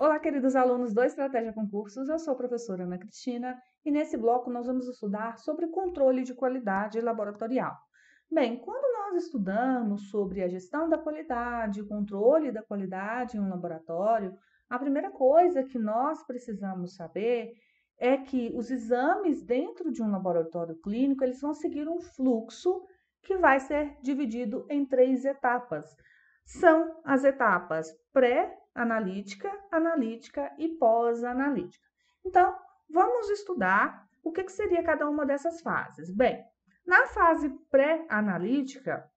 Olá, queridos alunos do Estratégia Concursos, eu sou a professora Ana Cristina e nesse bloco nós vamos estudar sobre controle de qualidade laboratorial. Bem, quando nós estudamos sobre a gestão da qualidade, o controle da qualidade em um laboratório, a primeira coisa que nós precisamos saber é que os exames dentro de um laboratório clínico, eles vão seguir um fluxo que vai ser dividido em três etapas. São as etapas pré, analítica analítica e pós-analítica. Então, vamos estudar o que, que seria cada uma dessas fases. Bem, na fase pré-analítica,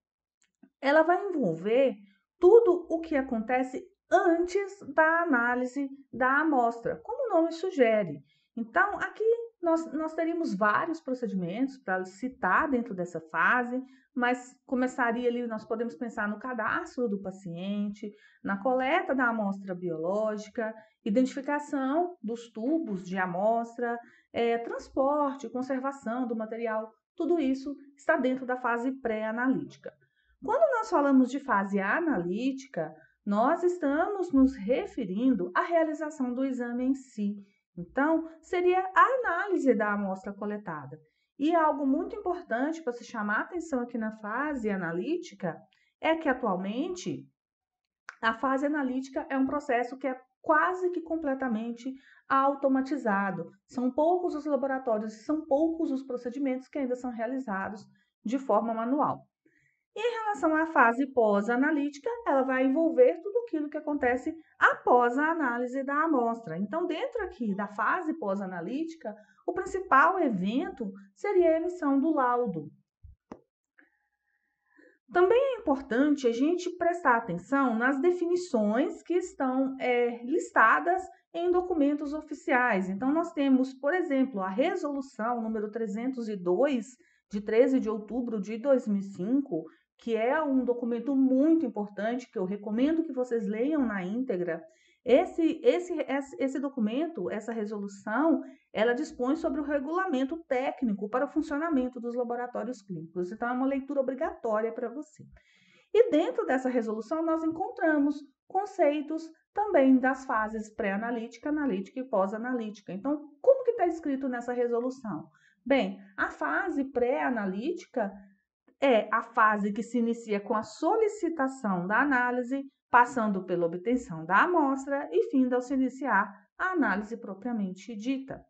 ela vai envolver tudo o que acontece antes da análise da amostra, como o nome sugere. Então, aqui nós, nós teríamos vários procedimentos para citar dentro dessa fase, mas começaria ali, nós podemos pensar no cadastro do paciente, na coleta da amostra biológica, identificação dos tubos de amostra, é, transporte, conservação do material, tudo isso está dentro da fase pré-analítica. Quando nós falamos de fase analítica, nós estamos nos referindo à realização do exame em si então, seria a análise da amostra coletada. E algo muito importante para se chamar atenção aqui na fase analítica é que atualmente a fase analítica é um processo que é quase que completamente automatizado. São poucos os laboratórios, são poucos os procedimentos que ainda são realizados de forma manual. E em relação à fase pós-analítica, ela vai envolver tudo aquilo que acontece após a análise da amostra. Então, dentro aqui da fase pós-analítica, o principal evento seria a emissão do laudo. Também é importante a gente prestar atenção nas definições que estão é, listadas em documentos oficiais. Então, nós temos, por exemplo, a resolução número 302, de 13 de outubro de 2005, que é um documento muito importante que eu recomendo que vocês leiam na íntegra. Esse, esse, esse documento, essa resolução, ela dispõe sobre o regulamento técnico para o funcionamento dos laboratórios clínicos. Então, é uma leitura obrigatória para você. E dentro dessa resolução, nós encontramos conceitos também das fases pré-analítica, analítica e pós-analítica. Então, como que está escrito nessa resolução? Bem, a fase pré-analítica é a fase que se inicia com a solicitação da análise, passando pela obtenção da amostra e fim ao se iniciar a análise propriamente dita.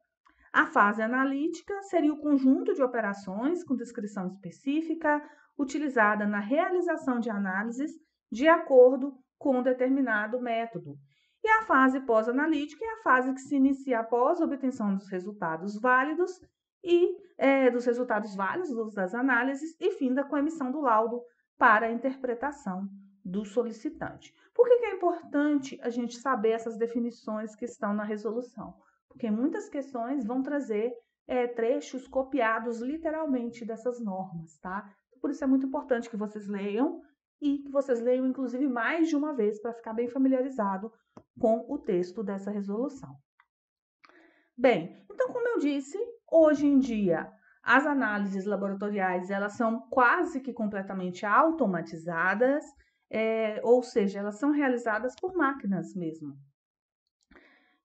A fase analítica seria o conjunto de operações com descrição específica utilizada na realização de análises de acordo com determinado método. E a fase pós-analítica é a fase que se inicia após a obtenção dos resultados válidos e é, dos resultados válidos das análises e finda com a emissão do laudo para a interpretação do solicitante. Por que, que é importante a gente saber essas definições que estão na resolução? Porque muitas questões vão trazer é, trechos copiados literalmente dessas normas, tá? Por isso é muito importante que vocês leiam e que vocês leiam, inclusive, mais de uma vez para ficar bem familiarizado com o texto dessa resolução. Bem, então, como eu disse, Hoje em dia, as análises laboratoriais elas são quase que completamente automatizadas, é, ou seja, elas são realizadas por máquinas mesmo.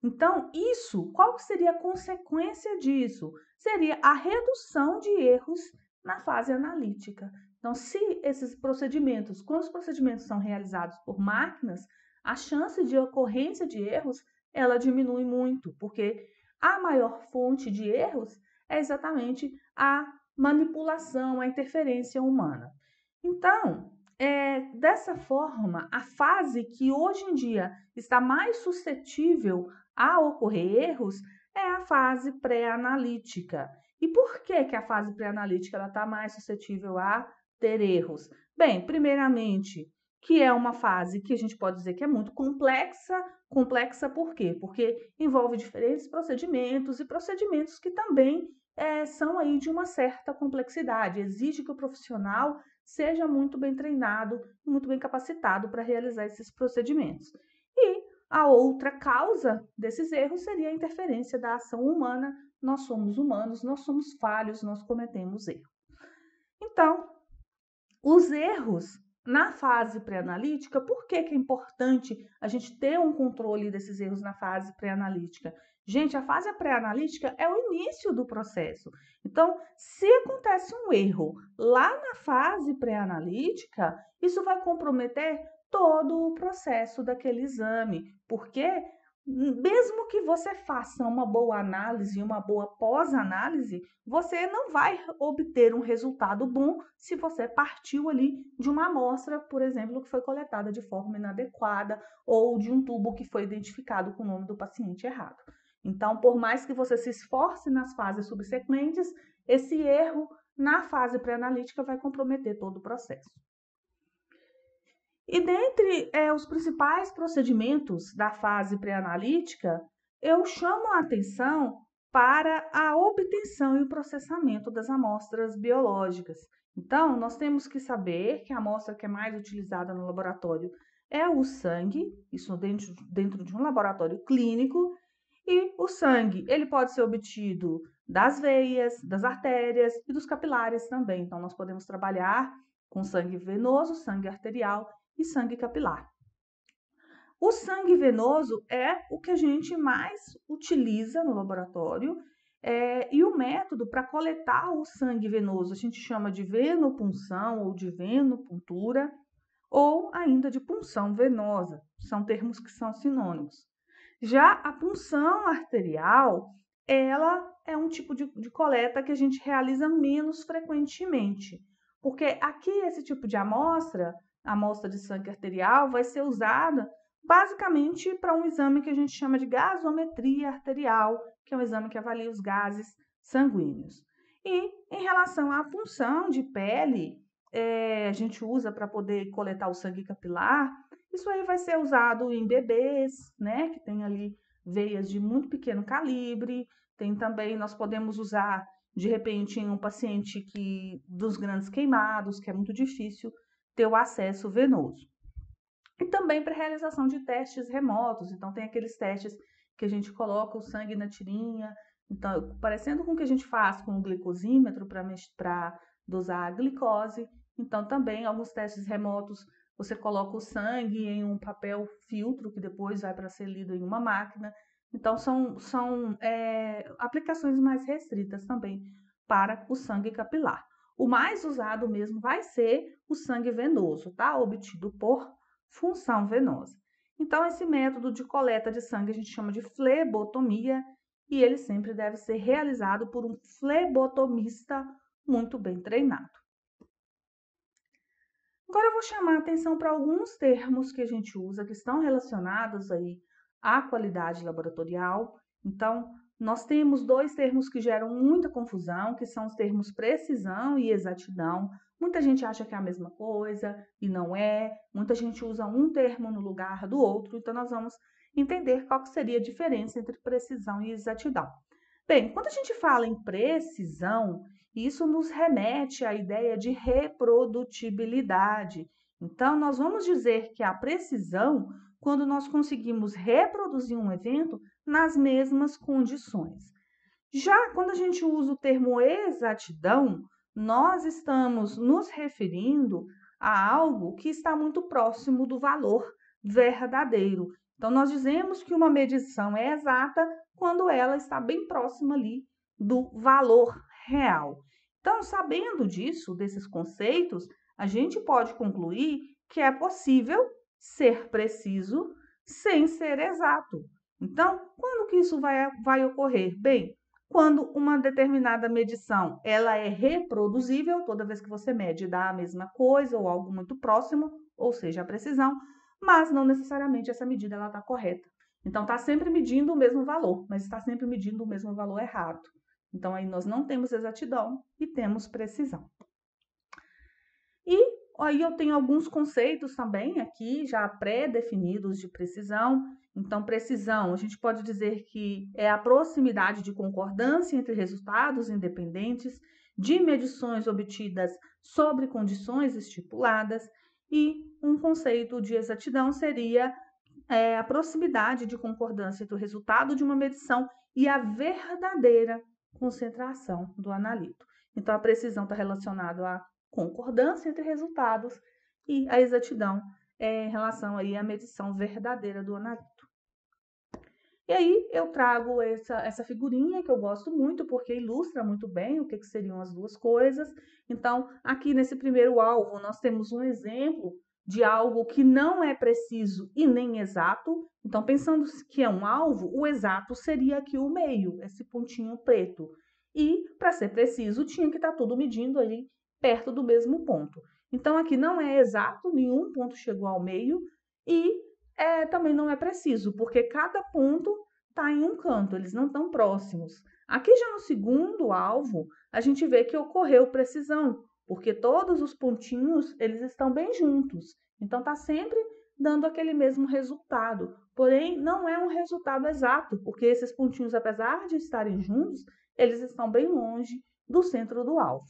Então, isso, qual que seria a consequência disso? Seria a redução de erros na fase analítica. Então, se esses procedimentos, quando os procedimentos são realizados por máquinas, a chance de ocorrência de erros, ela diminui muito, porque a maior fonte de erros é exatamente a manipulação, a interferência humana. Então, é, dessa forma, a fase que hoje em dia está mais suscetível a ocorrer erros é a fase pré-analítica. E por que, que a fase pré-analítica está mais suscetível a ter erros? Bem, primeiramente, que é uma fase que a gente pode dizer que é muito complexa. Complexa por quê? Porque envolve diferentes procedimentos e procedimentos que também é, são aí de uma certa complexidade. Exige que o profissional seja muito bem treinado, muito bem capacitado para realizar esses procedimentos. E a outra causa desses erros seria a interferência da ação humana. Nós somos humanos, nós somos falhos, nós cometemos erro. Então, os erros na fase pré-analítica, por que, que é importante a gente ter um controle desses erros na fase pré-analítica? Gente, a fase pré-analítica é o início do processo. Então, se acontece um erro lá na fase pré-analítica, isso vai comprometer todo o processo daquele exame, Por quê? mesmo que você faça uma boa análise, uma boa pós-análise, você não vai obter um resultado bom se você partiu ali de uma amostra, por exemplo, que foi coletada de forma inadequada ou de um tubo que foi identificado com o nome do paciente errado. Então, por mais que você se esforce nas fases subsequentes, esse erro na fase pré-analítica vai comprometer todo o processo. E dentre é, os principais procedimentos da fase pré-analítica, eu chamo a atenção para a obtenção e o processamento das amostras biológicas. Então, nós temos que saber que a amostra que é mais utilizada no laboratório é o sangue, isso dentro, dentro de um laboratório clínico, e o sangue, ele pode ser obtido das veias, das artérias e dos capilares também. Então, nós podemos trabalhar com sangue venoso, sangue arterial e sangue capilar. O sangue venoso é o que a gente mais utiliza no laboratório é, e o método para coletar o sangue venoso a gente chama de venopunção ou de venopuntura ou ainda de punção venosa, são termos que são sinônimos. Já a punção arterial, ela é um tipo de, de coleta que a gente realiza menos frequentemente, porque aqui esse tipo de amostra a amostra de sangue arterial vai ser usada basicamente para um exame que a gente chama de gasometria arterial, que é um exame que avalia os gases sanguíneos. E em relação à função de pele, é, a gente usa para poder coletar o sangue capilar, isso aí vai ser usado em bebês, né, que tem ali veias de muito pequeno calibre, tem também, nós podemos usar de repente em um paciente que dos grandes queimados, que é muito difícil ter o acesso venoso. E também para realização de testes remotos. Então, tem aqueles testes que a gente coloca o sangue na tirinha. Então, parecendo com o que a gente faz com o glicosímetro para dosar a glicose. Então, também alguns testes remotos, você coloca o sangue em um papel filtro que depois vai para ser lido em uma máquina. Então, são, são é, aplicações mais restritas também para o sangue capilar. O mais usado mesmo vai ser o sangue venoso, tá? Obtido por função venosa. Então, esse método de coleta de sangue a gente chama de flebotomia e ele sempre deve ser realizado por um flebotomista muito bem treinado. Agora eu vou chamar a atenção para alguns termos que a gente usa que estão relacionados aí à qualidade laboratorial. Então, nós temos dois termos que geram muita confusão, que são os termos precisão e exatidão. Muita gente acha que é a mesma coisa e não é. Muita gente usa um termo no lugar do outro, então nós vamos entender qual seria a diferença entre precisão e exatidão. Bem, quando a gente fala em precisão, isso nos remete à ideia de reprodutibilidade. Então, nós vamos dizer que a precisão, quando nós conseguimos reproduzir um evento nas mesmas condições. Já quando a gente usa o termo exatidão, nós estamos nos referindo a algo que está muito próximo do valor verdadeiro. Então, nós dizemos que uma medição é exata quando ela está bem próxima ali do valor real. Então, sabendo disso, desses conceitos, a gente pode concluir que é possível ser preciso sem ser exato. Então, quando que isso vai, vai ocorrer? Bem, quando uma determinada medição ela é reproduzível, toda vez que você mede dá a mesma coisa ou algo muito próximo, ou seja, a precisão, mas não necessariamente essa medida ela está correta. Então, está sempre medindo o mesmo valor, mas está sempre medindo o mesmo valor errado. Então, aí nós não temos exatidão e temos precisão. E Aí eu tenho alguns conceitos também aqui já pré-definidos de precisão. Então, precisão, a gente pode dizer que é a proximidade de concordância entre resultados independentes de medições obtidas sobre condições estipuladas. E um conceito de exatidão seria é, a proximidade de concordância entre o resultado de uma medição e a verdadeira concentração do analito. Então, a precisão está relacionada à concordância entre resultados e a exatidão é, em relação aí à medição verdadeira do analito. E aí eu trago essa, essa figurinha que eu gosto muito, porque ilustra muito bem o que, que seriam as duas coisas. Então, aqui nesse primeiro alvo, nós temos um exemplo de algo que não é preciso e nem exato. Então, pensando que é um alvo, o exato seria aqui o meio, esse pontinho preto. E, para ser preciso, tinha que estar tá tudo medindo ali perto do mesmo ponto. Então, aqui não é exato, nenhum ponto chegou ao meio e é, também não é preciso, porque cada ponto está em um canto, eles não estão próximos. Aqui já no segundo alvo, a gente vê que ocorreu precisão, porque todos os pontinhos eles estão bem juntos. Então, está sempre dando aquele mesmo resultado. Porém, não é um resultado exato, porque esses pontinhos, apesar de estarem juntos, eles estão bem longe do centro do alvo.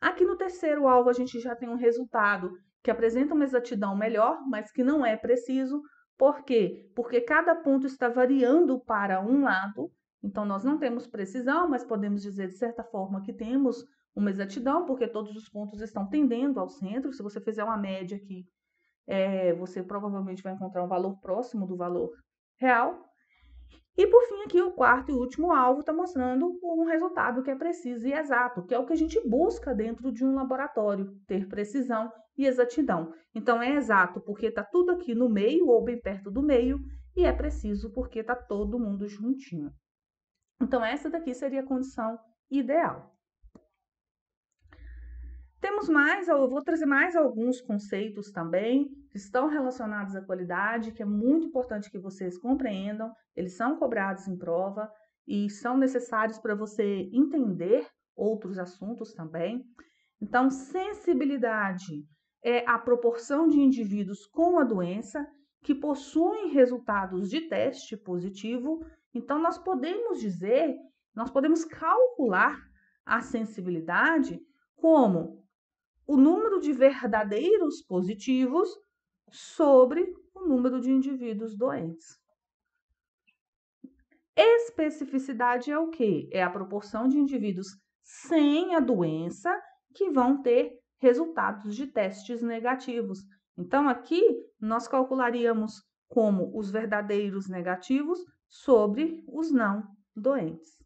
Aqui no terceiro alvo, a gente já tem um resultado que apresenta uma exatidão melhor, mas que não é preciso. Por quê? Porque cada ponto está variando para um lado, então nós não temos precisão, mas podemos dizer de certa forma que temos uma exatidão, porque todos os pontos estão tendendo ao centro. Se você fizer uma média aqui, é, você provavelmente vai encontrar um valor próximo do valor real. E por fim, aqui o quarto e último alvo está mostrando um resultado que é preciso e exato, que é o que a gente busca dentro de um laboratório, ter precisão e exatidão. Então é exato porque está tudo aqui no meio ou bem perto do meio, e é preciso porque está todo mundo juntinho. Então essa daqui seria a condição ideal. Temos mais, eu vou trazer mais alguns conceitos também que estão relacionados à qualidade, que é muito importante que vocês compreendam. Eles são cobrados em prova e são necessários para você entender outros assuntos também. Então, sensibilidade é a proporção de indivíduos com a doença que possuem resultados de teste positivo. Então, nós podemos dizer, nós podemos calcular a sensibilidade como o número de verdadeiros positivos sobre o número de indivíduos doentes. Especificidade é o que? É a proporção de indivíduos sem a doença que vão ter resultados de testes negativos. Então, aqui nós calcularíamos como os verdadeiros negativos sobre os não doentes.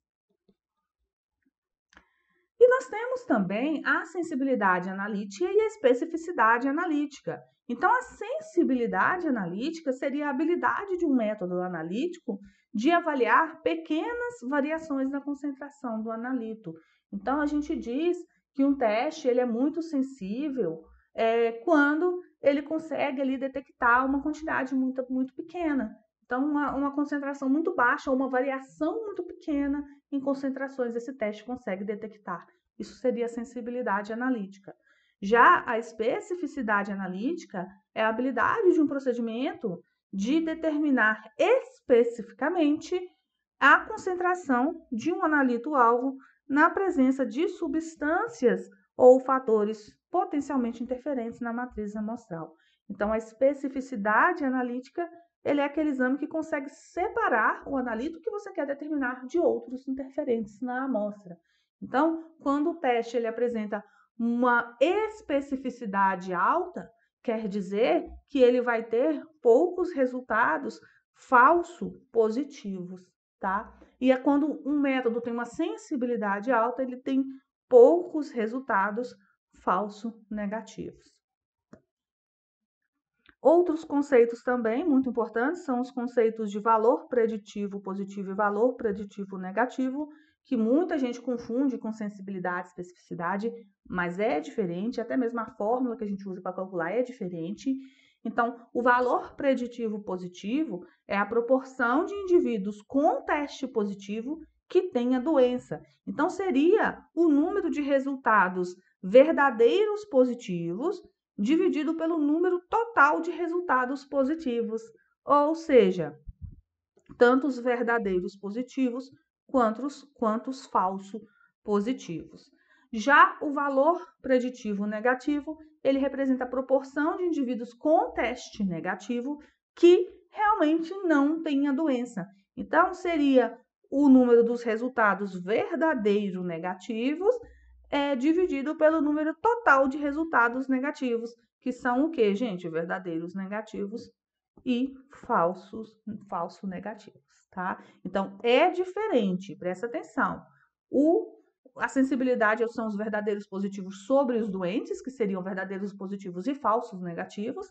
E nós temos também a sensibilidade analítica e a especificidade analítica. Então, a sensibilidade analítica seria a habilidade de um método analítico de avaliar pequenas variações na concentração do analito. Então, a gente diz que um teste ele é muito sensível é, quando ele consegue ali detectar uma quantidade muito, muito pequena. Então, uma, uma concentração muito baixa ou uma variação muito pequena em concentrações, esse teste consegue detectar. Isso seria a sensibilidade analítica. Já a especificidade analítica é a habilidade de um procedimento de determinar especificamente a concentração de um analito-alvo na presença de substâncias ou fatores potencialmente interferentes na matriz amostral. Então, a especificidade analítica ele é aquele exame que consegue separar o analito que você quer determinar de outros interferentes na amostra. Então, quando o teste ele apresenta uma especificidade alta, quer dizer que ele vai ter poucos resultados falso positivos, tá? E é quando um método tem uma sensibilidade alta, ele tem poucos resultados falso negativos. Outros conceitos também muito importantes são os conceitos de valor preditivo positivo e valor preditivo negativo, que muita gente confunde com sensibilidade e especificidade, mas é diferente, até mesmo a fórmula que a gente usa para calcular é diferente. Então, o valor preditivo positivo é a proporção de indivíduos com teste positivo que tem a doença. Então, seria o número de resultados verdadeiros positivos dividido pelo número total de resultados positivos, ou seja, tanto os verdadeiros positivos quanto os, quanto os falso positivos. Já o valor preditivo negativo, ele representa a proporção de indivíduos com teste negativo que realmente não têm a doença. Então, seria o número dos resultados verdadeiros negativos é, dividido pelo número total de resultados negativos, que são o que, gente? Verdadeiros negativos e falsos, falso negativos, tá? Então, é diferente, presta atenção. O, a sensibilidade são os verdadeiros positivos sobre os doentes, que seriam verdadeiros positivos e falsos negativos.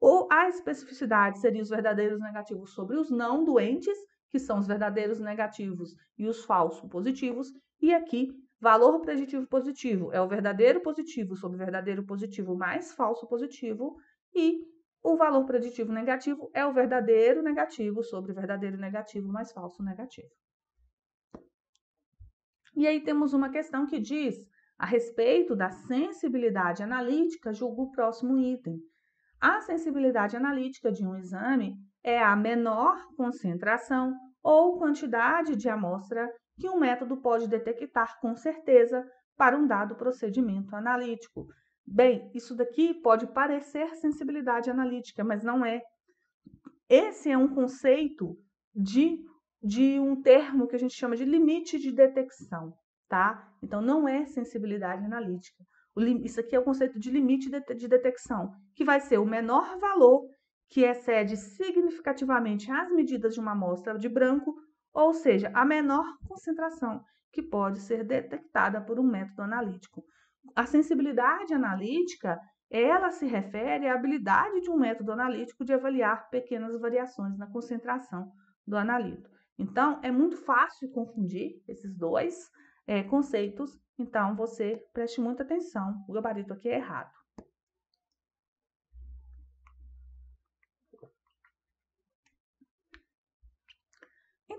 Ou a especificidade seria os verdadeiros negativos sobre os não doentes, que são os verdadeiros negativos e os falsos positivos. E aqui Valor preditivo positivo é o verdadeiro positivo sobre verdadeiro positivo mais falso positivo. E o valor preditivo negativo é o verdadeiro negativo sobre verdadeiro negativo mais falso negativo. E aí temos uma questão que diz a respeito da sensibilidade analítica, julgo o próximo item. A sensibilidade analítica de um exame é a menor concentração ou quantidade de amostra que um método pode detectar com certeza para um dado procedimento analítico. Bem, isso daqui pode parecer sensibilidade analítica, mas não é. Esse é um conceito de, de um termo que a gente chama de limite de detecção, tá? Então, não é sensibilidade analítica. O, isso aqui é o conceito de limite de, de detecção, que vai ser o menor valor que excede significativamente as medidas de uma amostra de branco ou seja, a menor concentração que pode ser detectada por um método analítico. A sensibilidade analítica, ela se refere à habilidade de um método analítico de avaliar pequenas variações na concentração do analito. Então, é muito fácil confundir esses dois é, conceitos, então você preste muita atenção, o gabarito aqui é errado.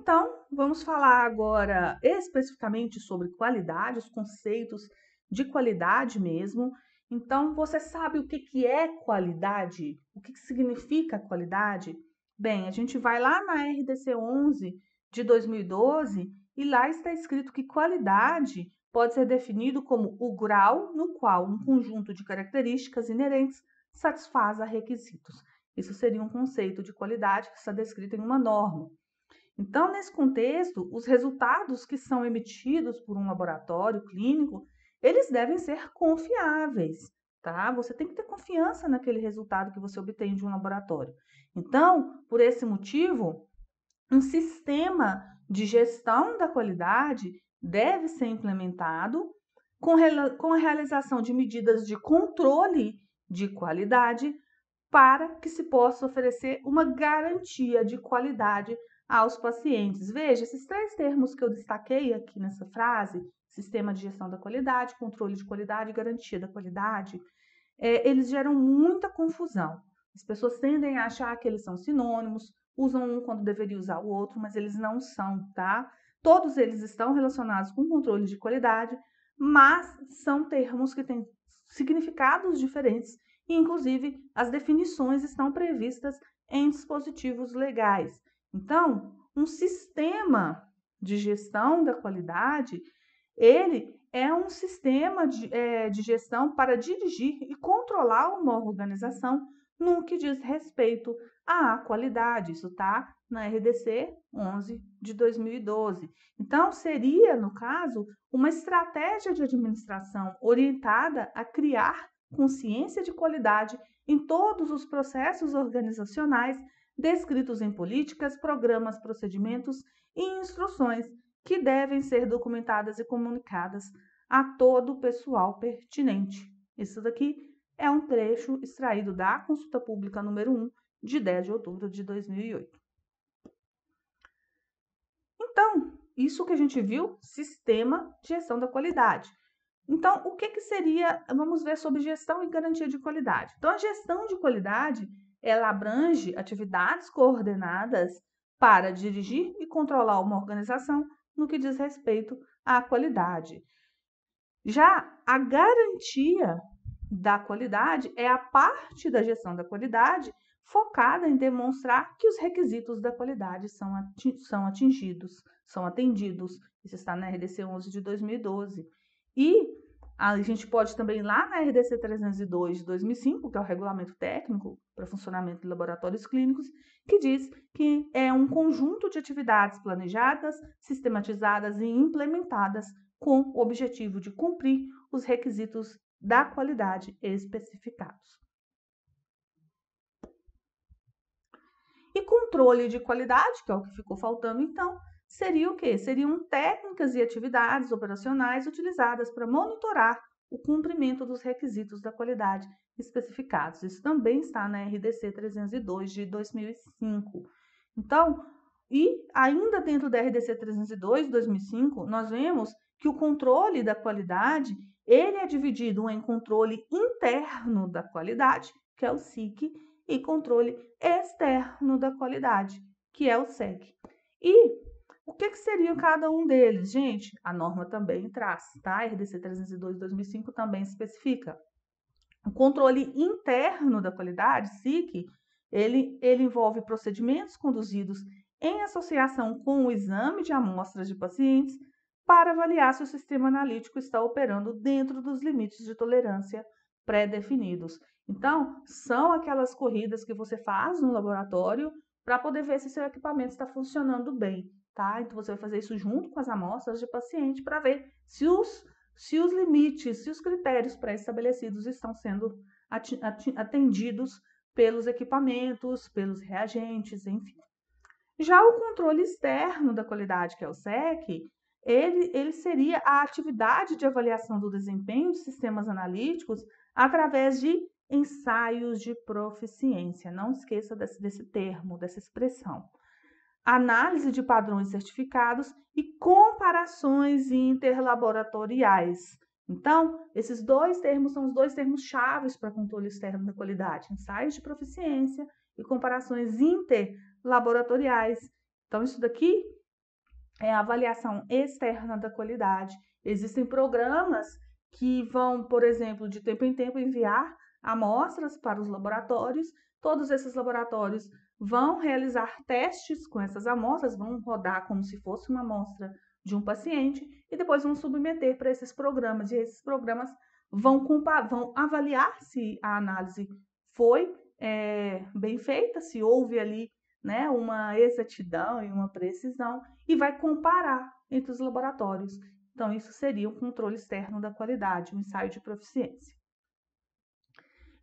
Então, vamos falar agora especificamente sobre qualidade, os conceitos de qualidade mesmo. Então, você sabe o que, que é qualidade? O que, que significa qualidade? Bem, a gente vai lá na RDC 11 de 2012 e lá está escrito que qualidade pode ser definido como o grau no qual um conjunto de características inerentes satisfaz a requisitos. Isso seria um conceito de qualidade que está descrito em uma norma. Então, nesse contexto, os resultados que são emitidos por um laboratório clínico, eles devem ser confiáveis, tá? Você tem que ter confiança naquele resultado que você obtém de um laboratório. Então, por esse motivo, um sistema de gestão da qualidade deve ser implementado com, com a realização de medidas de controle de qualidade para que se possa oferecer uma garantia de qualidade aos pacientes. Veja, esses três termos que eu destaquei aqui nessa frase, sistema de gestão da qualidade, controle de qualidade e garantia da qualidade, é, eles geram muita confusão. As pessoas tendem a achar que eles são sinônimos, usam um quando deveriam usar o outro, mas eles não são, tá? Todos eles estão relacionados com controle de qualidade, mas são termos que têm significados diferentes e, inclusive, as definições estão previstas em dispositivos legais. Então, um sistema de gestão da qualidade, ele é um sistema de, é, de gestão para dirigir e controlar uma organização no que diz respeito à qualidade. Isso está na RDC 11 de 2012. Então, seria, no caso, uma estratégia de administração orientada a criar consciência de qualidade em todos os processos organizacionais descritos em políticas, programas, procedimentos e instruções que devem ser documentadas e comunicadas a todo o pessoal pertinente. Isso daqui é um trecho extraído da Consulta Pública número 1 de 10 de outubro de 2008. Então, isso que a gente viu, sistema de gestão da qualidade. Então, o que, que seria? Vamos ver sobre gestão e garantia de qualidade. Então, a gestão de qualidade ela abrange atividades coordenadas para dirigir e controlar uma organização no que diz respeito à qualidade. Já a garantia da qualidade é a parte da gestão da qualidade focada em demonstrar que os requisitos da qualidade são, ati são atingidos, são atendidos. Isso está na RDC 11 de 2012. E a gente pode também lá na RDC 302 de 2005, que é o regulamento técnico para funcionamento de laboratórios clínicos, que diz que é um conjunto de atividades planejadas, sistematizadas e implementadas com o objetivo de cumprir os requisitos da qualidade especificados. E controle de qualidade, que é o que ficou faltando então, seria o quê? Seriam técnicas e atividades operacionais utilizadas para monitorar o cumprimento dos requisitos da qualidade especificados. Isso também está na RDC 302 de 2005. Então, e ainda dentro da RDC 302 de 2005, nós vemos que o controle da qualidade, ele é dividido em controle interno da qualidade, que é o SIC, e controle externo da qualidade, que é o SEC. E o que, que seriam cada um deles? Gente, a norma também traz, tá? A RDC 302 de 2005 também especifica. O controle interno da qualidade, SIC, ele, ele envolve procedimentos conduzidos em associação com o exame de amostras de pacientes para avaliar se o sistema analítico está operando dentro dos limites de tolerância pré-definidos. Então, são aquelas corridas que você faz no laboratório para poder ver se seu equipamento está funcionando bem tá? Então você vai fazer isso junto com as amostras de paciente para ver se os, se os limites, se os critérios pré-estabelecidos estão sendo atendidos pelos equipamentos, pelos reagentes, enfim. Já o controle externo da qualidade, que é o SEC, ele, ele seria a atividade de avaliação do desempenho de sistemas analíticos através de ensaios de proficiência. Não esqueça desse, desse termo, dessa expressão análise de padrões certificados e comparações interlaboratoriais. Então, esses dois termos são os dois termos chaves para controle externo da qualidade: ensaios de proficiência e comparações interlaboratoriais. Então, isso daqui é a avaliação externa da qualidade. Existem programas que vão, por exemplo, de tempo em tempo enviar amostras para os laboratórios. Todos esses laboratórios vão realizar testes com essas amostras, vão rodar como se fosse uma amostra de um paciente e depois vão submeter para esses programas. E esses programas vão, vão avaliar se a análise foi é, bem feita, se houve ali né, uma exatidão e uma precisão, e vai comparar entre os laboratórios. Então, isso seria um controle externo da qualidade, um ensaio de proficiência.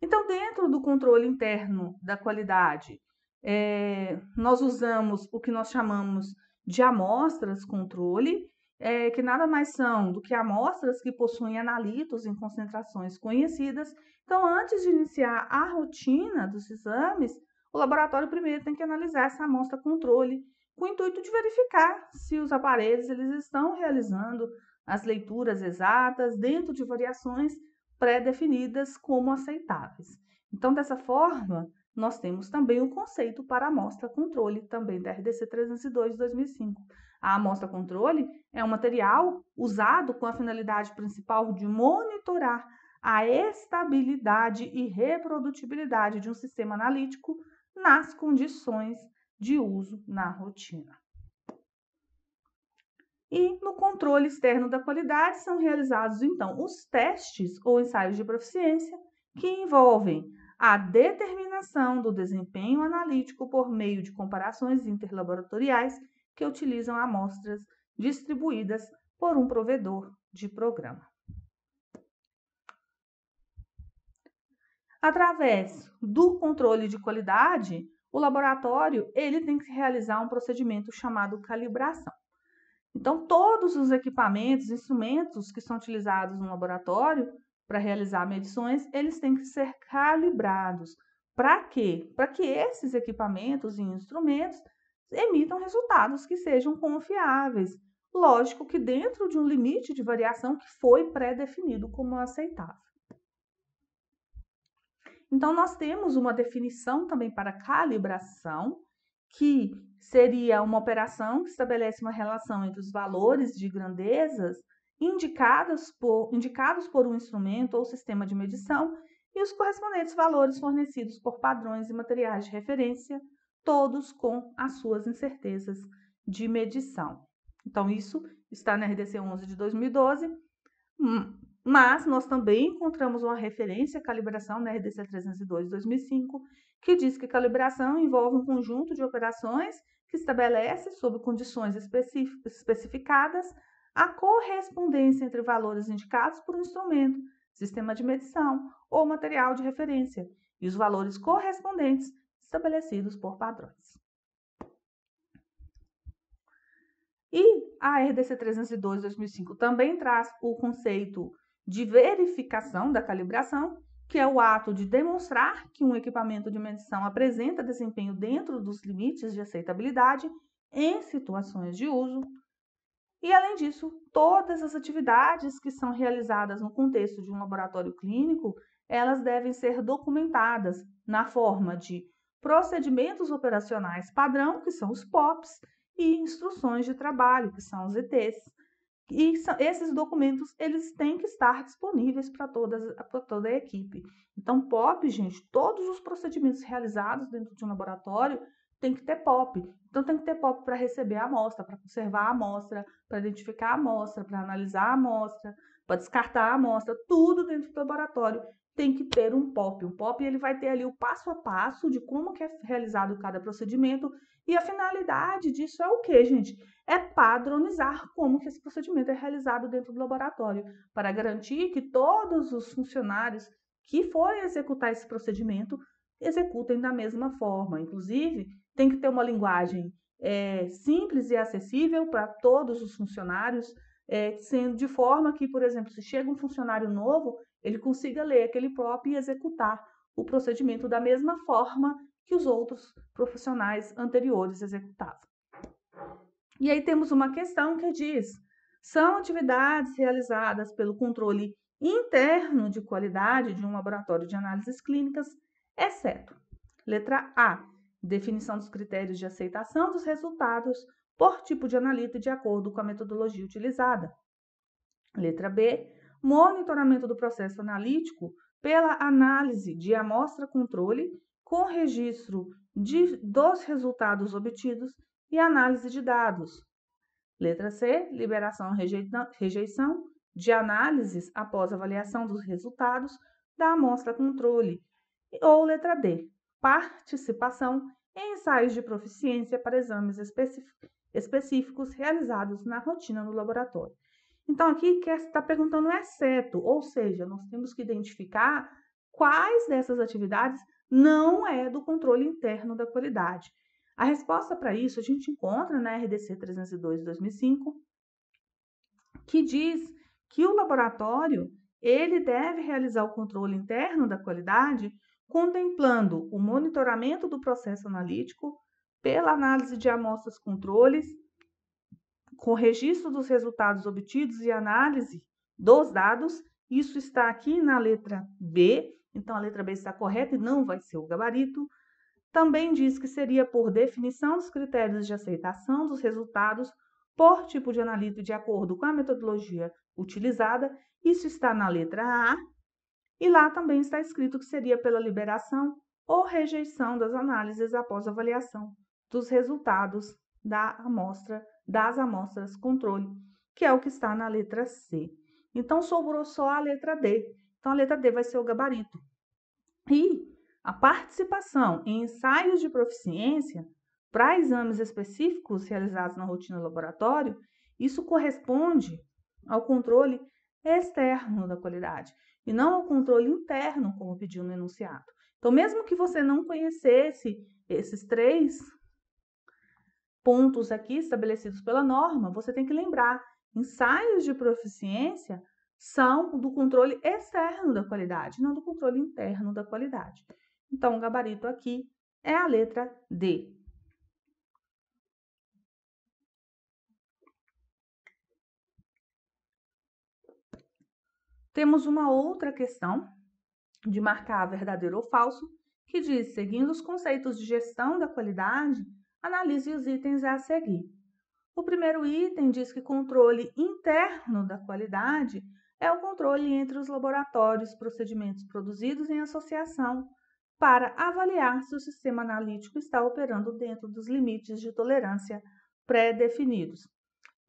Então, dentro do controle interno da qualidade, é, nós usamos o que nós chamamos de amostras controle, é, que nada mais são do que amostras que possuem analitos em concentrações conhecidas. Então, antes de iniciar a rotina dos exames, o laboratório primeiro tem que analisar essa amostra controle, com o intuito de verificar se os aparelhos eles estão realizando as leituras exatas dentro de variações pré-definidas como aceitáveis. Então, dessa forma, nós temos também o um conceito para amostra controle, também da RDC 302 de 2005. A amostra controle é um material usado com a finalidade principal de monitorar a estabilidade e reprodutibilidade de um sistema analítico nas condições de uso na rotina. E no controle externo da qualidade são realizados então os testes ou ensaios de proficiência que envolvem a determinação do desempenho analítico por meio de comparações interlaboratoriais que utilizam amostras distribuídas por um provedor de programa. Através do controle de qualidade, o laboratório ele tem que realizar um procedimento chamado calibração. Então, todos os equipamentos, instrumentos que são utilizados no laboratório, para realizar medições, eles têm que ser calibrados. Para quê? Para que esses equipamentos e instrumentos emitam resultados que sejam confiáveis. Lógico que dentro de um limite de variação que foi pré-definido como aceitável. Então, nós temos uma definição também para calibração, que seria uma operação que estabelece uma relação entre os valores de grandezas indicadas por, indicados por um instrumento ou sistema de medição e os correspondentes valores fornecidos por padrões e materiais de referência, todos com as suas incertezas de medição. Então, isso está na RDC 11 de 2012, hum, mas nós também encontramos uma referência à calibração na RDC 302 de 2005, que diz que calibração envolve um conjunto de operações que estabelece, sob condições especificadas, a correspondência entre valores indicados por um instrumento, sistema de medição ou material de referência e os valores correspondentes estabelecidos por padrões. E a RDC 302-2005 também traz o conceito de verificação da calibração, que é o ato de demonstrar que um equipamento de medição apresenta desempenho dentro dos limites de aceitabilidade em situações de uso, e, além disso, todas as atividades que são realizadas no contexto de um laboratório clínico, elas devem ser documentadas na forma de procedimentos operacionais padrão, que são os POPs, e instruções de trabalho, que são os ETs. E esses documentos, eles têm que estar disponíveis para toda a equipe. Então, POP, gente, todos os procedimentos realizados dentro de um laboratório, tem que ter POP. Então tem que ter POP para receber a amostra, para conservar a amostra, para identificar a amostra, para analisar a amostra, para descartar a amostra, tudo dentro do laboratório tem que ter um POP. Um POP ele vai ter ali o passo a passo de como que é realizado cada procedimento e a finalidade disso é o que, gente? É padronizar como que esse procedimento é realizado dentro do laboratório para garantir que todos os funcionários que forem executar esse procedimento executem da mesma forma. Inclusive, tem que ter uma linguagem é, simples e acessível para todos os funcionários, é, sendo de forma que, por exemplo, se chega um funcionário novo, ele consiga ler aquele próprio e executar o procedimento da mesma forma que os outros profissionais anteriores executavam. E aí temos uma questão que diz: são atividades realizadas pelo controle interno de qualidade de um laboratório de análises clínicas, exceto letra A, definição dos critérios de aceitação dos resultados por tipo de analita de acordo com a metodologia utilizada. Letra B, monitoramento do processo analítico pela análise de amostra controle com registro de, dos resultados obtidos e análise de dados. Letra C, liberação ou rejeição de análises após avaliação dos resultados da amostra controle. Ou letra D, participação em ensaios de proficiência para exames específicos realizados na rotina do laboratório. Então, aqui quer está perguntando é certo, ou seja, nós temos que identificar quais dessas atividades não é do controle interno da qualidade. A resposta para isso a gente encontra na RDC 302 de 2005, que diz que o laboratório ele deve realizar o controle interno da qualidade contemplando o monitoramento do processo analítico pela análise de amostras controles, com registro dos resultados obtidos e análise dos dados. Isso está aqui na letra B, então a letra B está correta e não vai ser o gabarito. Também diz que seria por definição dos critérios de aceitação dos resultados por tipo de analito de acordo com a metodologia utilizada. Isso está na letra A, e lá também está escrito que seria pela liberação ou rejeição das análises após avaliação dos resultados da amostra, das amostras controle, que é o que está na letra C. Então sobrou só a letra D. Então a letra D vai ser o gabarito. E a participação em ensaios de proficiência para exames específicos realizados na rotina laboratório, isso corresponde ao controle externo da qualidade e não ao controle interno, como pediu no enunciado. Então, mesmo que você não conhecesse esses três pontos aqui estabelecidos pela norma, você tem que lembrar: ensaios de proficiência são do controle externo da qualidade, não do controle interno da qualidade. Então, o gabarito aqui é a letra D. Temos uma outra questão de marcar verdadeiro ou falso, que diz: seguindo os conceitos de gestão da qualidade, analise os itens a seguir. O primeiro item diz que controle interno da qualidade é o controle entre os laboratórios, procedimentos produzidos em associação para avaliar se o sistema analítico está operando dentro dos limites de tolerância pré-definidos.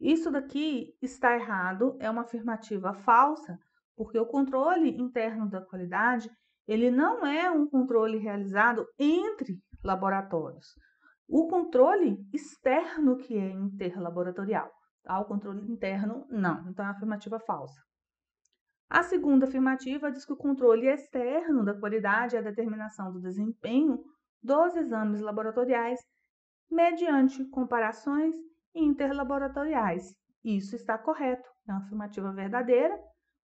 Isso daqui está errado, é uma afirmativa falsa, porque o controle interno da qualidade ele não é um controle realizado entre laboratórios. O controle externo que é interlaboratorial, tá? o controle interno não. Então, é uma afirmativa falsa. A segunda afirmativa diz que o controle externo da qualidade é a determinação do desempenho dos exames laboratoriais mediante comparações interlaboratoriais. Isso está correto, é uma afirmativa verdadeira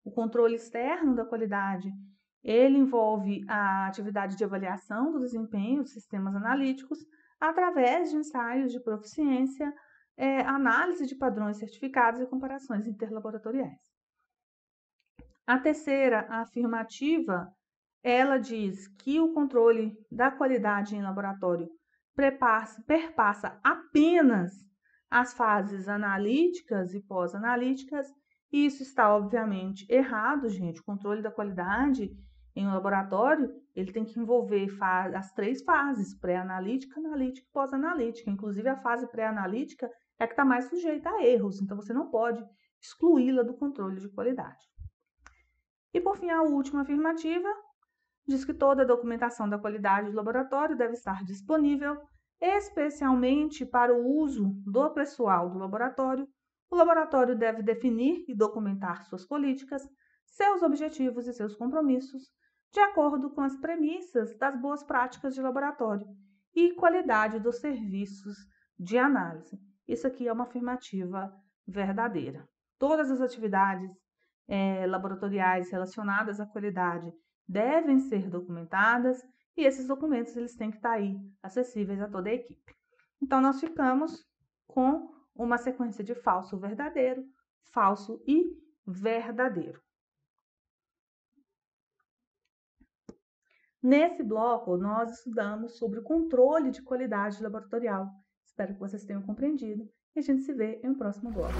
o controle externo da qualidade, ele envolve a atividade de avaliação do desempenho dos sistemas analíticos através de ensaios de proficiência, é, análise de padrões certificados e comparações interlaboratoriais. A terceira a afirmativa, ela diz que o controle da qualidade em laboratório perpassa apenas as fases analíticas e pós-analíticas e isso está obviamente errado, gente. O controle da qualidade em um laboratório, ele tem que envolver as três fases, pré-analítica, analítica e pós-analítica. Inclusive, a fase pré-analítica é a que está mais sujeita a erros, então você não pode excluí-la do controle de qualidade. E, por fim, a última afirmativa diz que toda a documentação da qualidade do laboratório deve estar disponível, especialmente para o uso do pessoal do laboratório, o laboratório deve definir e documentar suas políticas, seus objetivos e seus compromissos, de acordo com as premissas das boas práticas de laboratório e qualidade dos serviços de análise. Isso aqui é uma afirmativa verdadeira. Todas as atividades eh, laboratoriais relacionadas à qualidade devem ser documentadas e esses documentos eles têm que estar tá aí acessíveis a toda a equipe. Então nós ficamos com uma sequência de falso, verdadeiro, falso e verdadeiro. Nesse bloco, nós estudamos sobre o controle de qualidade laboratorial. Espero que vocês tenham compreendido e a gente se vê em um próximo bloco.